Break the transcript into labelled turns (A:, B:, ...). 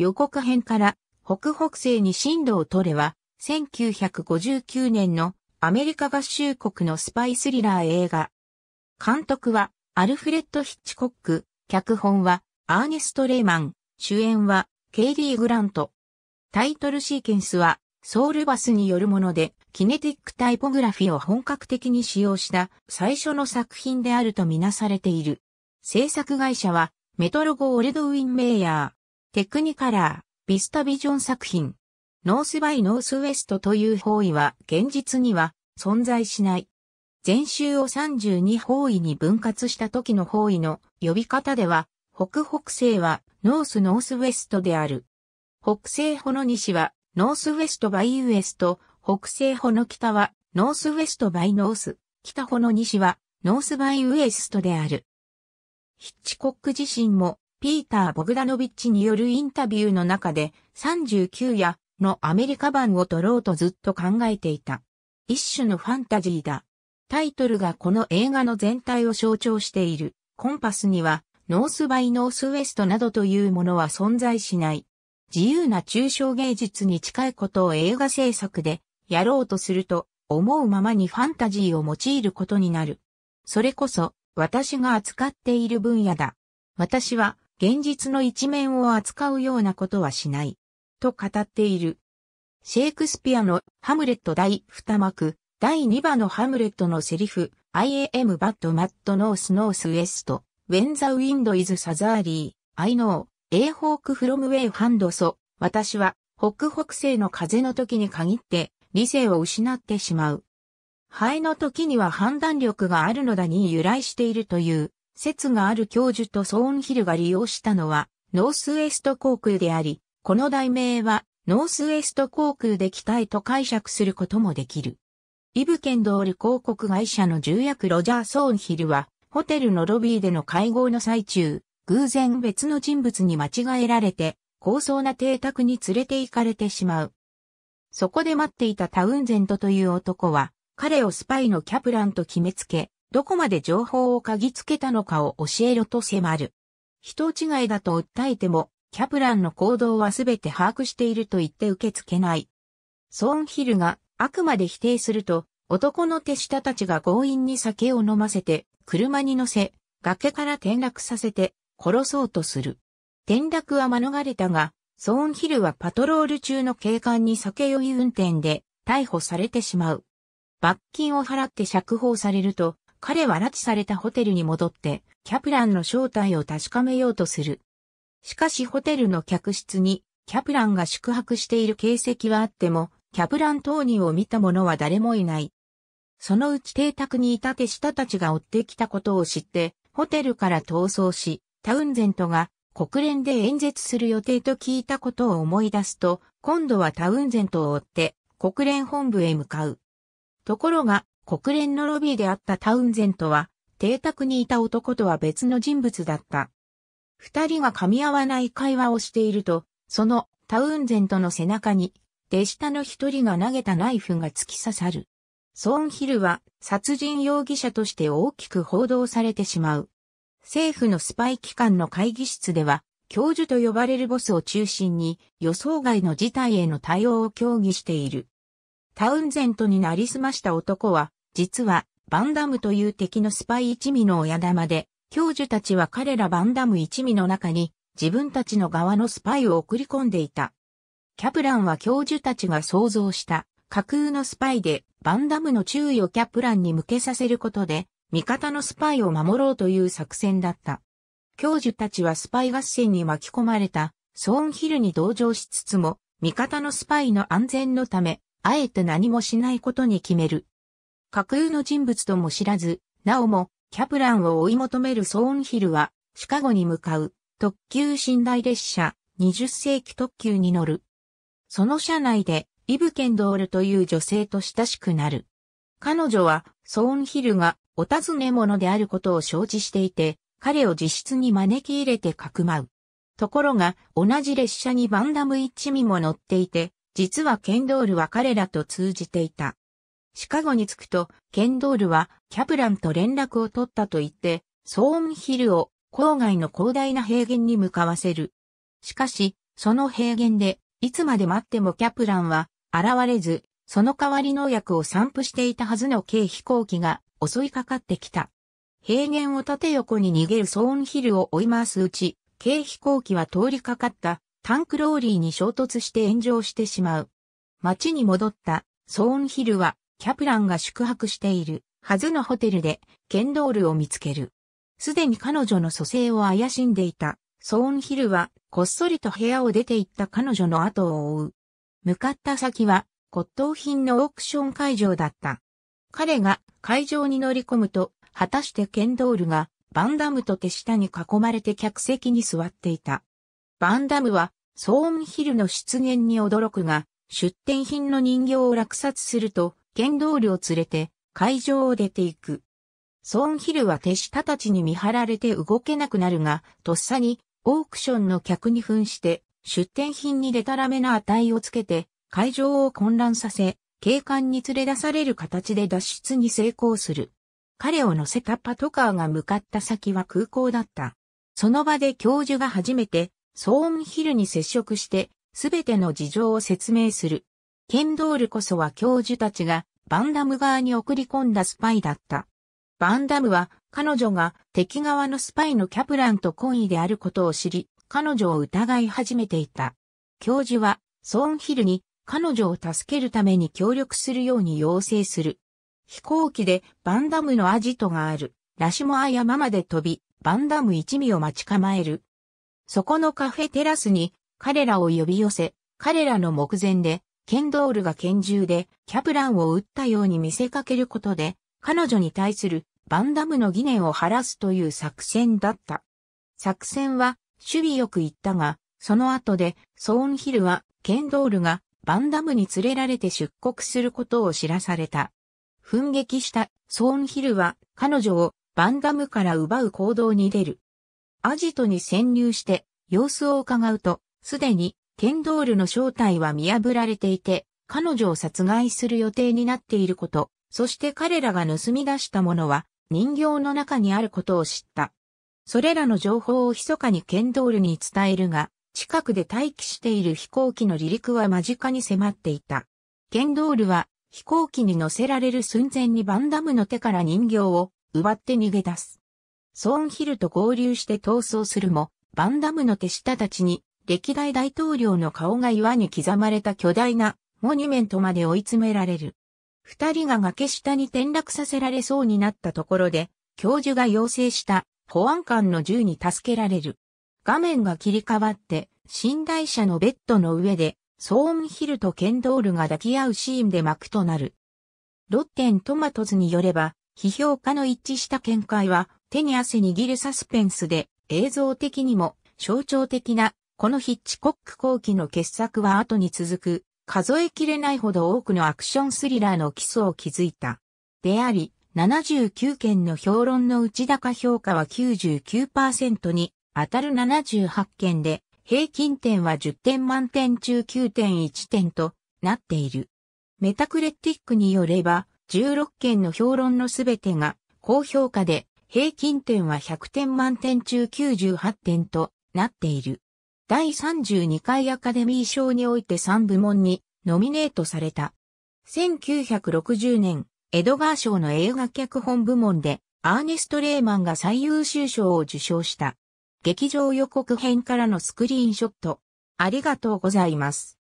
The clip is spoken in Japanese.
A: 予告編から北北西に進路を取れは、1959年のアメリカ合衆国のスパイスリラー映画。監督はアルフレッド・ヒッチコック、脚本はアーネスト・レイマン、主演はケイリー・グラント。タイトルシーケンスはソウルバスによるもので、キネティックタイポグラフィを本格的に使用した最初の作品であるとみなされている。制作会社はメトロゴ・オルドウィン・メイヤー。テクニカラー、ビスタビジョン作品。ノースバイノースウェストという方位は現実には存在しない。全州を32方位に分割した時の方位の呼び方では、北北西はノースノースウェストである。北西ほの西はノースウェストバイウエスト、北西ほの北はノースウェストバイノース、北ほの西はノースバイウエストである。ヒッチコック自身もピーター・ボグダノビッチによるインタビューの中で39夜のアメリカ版を撮ろうとずっと考えていた。一種のファンタジーだ。タイトルがこの映画の全体を象徴している。コンパスにはノースバイノースウエストなどというものは存在しない。自由な抽象芸術に近いことを映画制作でやろうとすると思うままにファンタジーを用いることになる。それこそ私が扱っている分野だ。私は現実の一面を扱うようなことはしない。と語っている。シェイクスピアのハムレット第二幕、第二話のハムレットのセリフ、I am bad mad north north west, when the wind is southerly, I know, a hawk from way hand so, 私は北北西の風の時に限って理性を失ってしまう。ハエの時には判断力があるのだに由来しているという説がある教授とソーンヒルが利用したのは、ノースウエスト航空であり、この題名は、ノースウエスト航空で機体と解釈することもできる。イブケンドール広告会社の重役ロジャー・ソーンヒルは、ホテルのロビーでの会合の最中、偶然別の人物に間違えられて、高層な邸宅に連れて行かれてしまう。そこで待っていたタウンゼントという男は、彼をスパイのキャプランと決めつけ、どこまで情報を嗅ぎつけたのかを教えろと迫る。人違いだと訴えても、キャプランの行動は全て把握していると言って受け付けない。ソーンヒルがあくまで否定すると、男の手下たちが強引に酒を飲ませて、車に乗せ、崖から転落させて、殺そうとする。転落は免れたが、ソーンヒルはパトロール中の警官に酒酔い運転で逮捕されてしまう。罰金を払って釈放されると、彼は拉致されたホテルに戻って、キャプランの正体を確かめようとする。しかしホテルの客室に、キャプランが宿泊している形跡はあっても、キャプラン当人を見た者は誰もいない。そのうち邸宅にいた手下たちが追ってきたことを知って、ホテルから逃走し、タウンゼントが国連で演説する予定と聞いたことを思い出すと、今度はタウンゼントを追って国連本部へ向かう。ところが、国連のロビーであったタウンゼントは、邸宅にいた男とは別の人物だった。二人が噛み合わない会話をしていると、そのタウンゼントの背中に、手下の一人が投げたナイフが突き刺さる。ソンヒルは殺人容疑者として大きく報道されてしまう。政府のスパイ機関の会議室では、教授と呼ばれるボスを中心に予想外の事態への対応を協議している。タウンゼントになりすました男は実は、バンダムという敵のスパイ一味の親玉で、教授たちは彼らバンダム一味の中に、自分たちの側のスパイを送り込んでいた。キャプランは教授たちが想像した架空のスパイでバンダムの注意をキャプランに向けさせることで味方のスパイを守ろうという作戦だった。教授たちはスパイ合戦に巻き込まれたソーンヒルに同情しつつも味方のスパイの安全のためあえて何もしないことに決める。架空の人物とも知らず、なおも、キャプランを追い求めるソーンヒルは、シカゴに向かう、特急寝台列車、20世紀特急に乗る。その車内で、イブ・ケンドールという女性と親しくなる。彼女は、ソーンヒルが、お尋ね者であることを承知していて、彼を自室に招き入れてかくまう。ところが、同じ列車にバンダム一味も乗っていて、実はケンドールは彼らと通じていた。シカゴに着くと、ケンドールはキャプランと連絡を取ったと言って、ソーンヒルを郊外の広大な平原に向かわせる。しかし、その平原で、いつまで待ってもキャプランは現れず、その代わり農薬を散布していたはずの軽飛行機が襲いかかってきた。平原を縦横に逃げるソーンヒルを追い回すうち、軽飛行機は通りかかったタンクローリーに衝突して炎上してしまう。街に戻ったソーンヒルはキャプランが宿泊しているはずのホテルでケンドールを見つける。すでに彼女の蘇生を怪しんでいたソーンヒルはこっそりと部屋を出て行った彼女の後を追う。向かった先は骨董品のオークション会場だった。彼が会場に乗り込むと、果たしてケンドールがバンダムと手下に囲まれて客席に座っていた。バンダムはソーンヒルの出現に驚くが、出店品の人形を落札すると、剣道力を連れて会場を出ていく。ソーンヒルは手下たちに見張られて動けなくなるが、とっさにオークションの客に扮して出店品にデタラメな値をつけて会場を混乱させ、警官に連れ出される形で脱出に成功する。彼を乗せたパトカーが向かった先は空港だった。その場で教授が初めて、ソーンヒルに接触して、すべての事情を説明する。ケンドールこそは教授たちがバンダム側に送り込んだスパイだった。バンダムは彼女が敵側のスパイのキャプランと懇意であることを知り、彼女を疑い始めていた。教授はソーンヒルに彼女を助けるために協力するように要請する。飛行機でバンダムのアジトがあるラシモア山まで飛び、バンダム一味を待ち構える。そこのカフェテラスに彼らを呼び寄せ、彼らの目前でケンドールが拳銃でキャプランを撃ったように見せかけることで、彼女に対するバンダムの疑念を晴らすという作戦だった。作戦は守備よく行ったが、その後でソーンヒルはケンドールがバンダムに連れられて出国することを知らされた。奮撃したソーンヒルは彼女をバンダムから奪う行動に出る。アジトに潜入して様子を伺うと、すでにケンドールの正体は見破られていて、彼女を殺害する予定になっていること、そして彼らが盗み出したものは人形の中にあることを知った。それらの情報を密かにケンドールに伝えるが、近くで待機している飛行機の離陸は間近に迫っていた。ケンドールは飛行機に乗せられる寸前にバンダムの手から人形を奪って逃げ出す。ソーンヒルと合流して逃走するも、バンダムの手下たちに歴代大統領の顔が岩に刻まれた巨大なモニュメントまで追い詰められる。二人が崖下に転落させられそうになったところで、教授が要請した保安官の銃に助けられる。画面が切り替わって、寝台車のベッドの上で、ソーンヒルとケンドールが抱き合うシーンで幕となる。ロッテントマトズによれば、批評家の一致した見解は、手に汗握るサスペンスで、映像的にも象徴的なこのヒッチコック後期の傑作は後に続く、数えきれないほど多くのアクションスリラーの基礎を築いた。であり、79件の評論の内高評価は99%に当たる78件で、平均点は10点満点中9.1点となっている。メタクレティックによれば、16件の評論のすべてが高評価で、平均点は100点満点中98点となっている。第32回アカデミー賞において3部門にノミネートされた。1960年、エドガー賞の映画脚本部門で、アーネスト・レーマンが最優秀賞を受賞した。劇場予告編からのスクリーンショット。ありがとうございます。